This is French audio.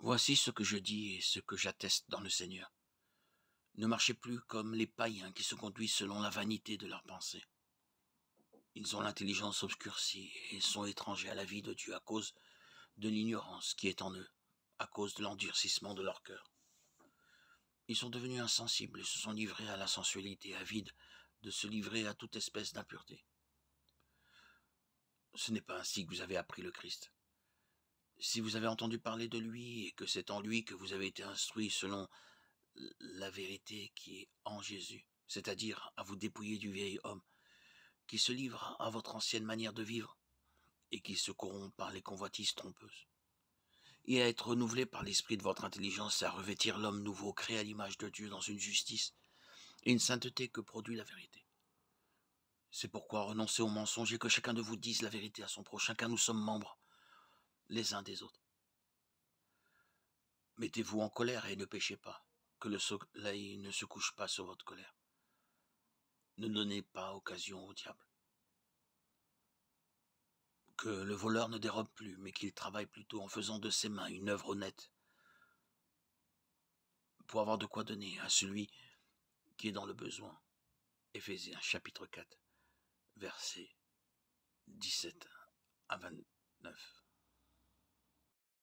Voici ce que je dis et ce que j'atteste dans le Seigneur. Ne marchez plus comme les païens qui se conduisent selon la vanité de leurs pensées. Ils ont l'intelligence obscurcie et sont étrangers à la vie de Dieu à cause de l'ignorance qui est en eux, à cause de l'endurcissement de leur cœur. Ils sont devenus insensibles et se sont livrés à la sensualité, avide de se livrer à toute espèce d'impureté. Ce n'est pas ainsi que vous avez appris le Christ. Si vous avez entendu parler de lui et que c'est en lui que vous avez été instruit selon la vérité qui est en Jésus, c'est-à-dire à vous dépouiller du vieil homme, qui se livre à votre ancienne manière de vivre et qui se corrompt par les convoitises trompeuses, et à être renouvelé par l'esprit de votre intelligence à revêtir l'homme nouveau créé à l'image de Dieu dans une justice et une sainteté que produit la vérité. C'est pourquoi renoncez aux mensonges et que chacun de vous dise la vérité à son prochain, car nous sommes membres les uns des autres. Mettez-vous en colère et ne péchez pas, que le soleil ne se couche pas sur votre colère. Ne donnez pas occasion au diable. Que le voleur ne dérobe plus, mais qu'il travaille plutôt en faisant de ses mains une œuvre honnête, pour avoir de quoi donner à celui qui est dans le besoin. Ephésiens chapitre 4, versets 17 à 29.